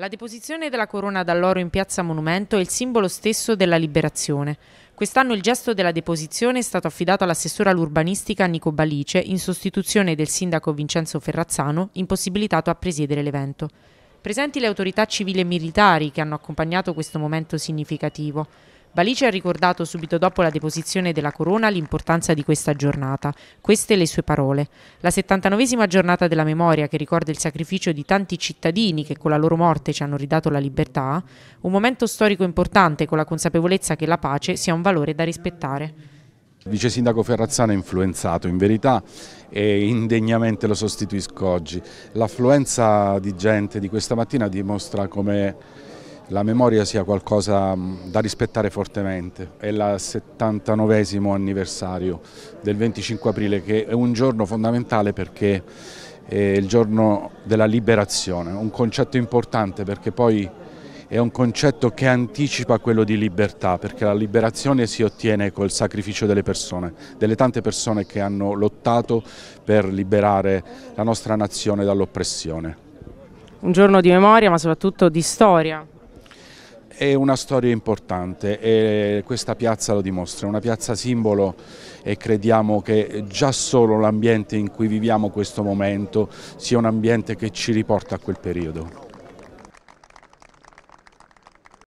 La deposizione della corona d'alloro in piazza Monumento è il simbolo stesso della liberazione. Quest'anno il gesto della deposizione è stato affidato all'assessore all'urbanistica Nico Balice in sostituzione del sindaco Vincenzo Ferrazzano, impossibilitato a presiedere l'evento. Presenti le autorità civili e militari che hanno accompagnato questo momento significativo. Balice ha ricordato subito dopo la deposizione della corona l'importanza di questa giornata. Queste le sue parole. La 79esima giornata della memoria che ricorda il sacrificio di tanti cittadini che con la loro morte ci hanno ridato la libertà, un momento storico importante con la consapevolezza che la pace sia un valore da rispettare. Il vice sindaco Ferrazzano è influenzato, in verità e indegnamente lo sostituisco oggi. L'affluenza di gente di questa mattina dimostra come la memoria sia qualcosa mm, da rispettare fortemente. È il 79 anniversario del 25 aprile che è un giorno fondamentale perché è il giorno della liberazione, un concetto importante perché poi è un concetto che anticipa quello di libertà, perché la liberazione si ottiene col sacrificio delle persone, delle tante persone che hanno lottato per liberare la nostra nazione dall'oppressione. Un giorno di memoria ma soprattutto di storia, è una storia importante e questa piazza lo dimostra, è una piazza simbolo e crediamo che già solo l'ambiente in cui viviamo questo momento sia un ambiente che ci riporta a quel periodo.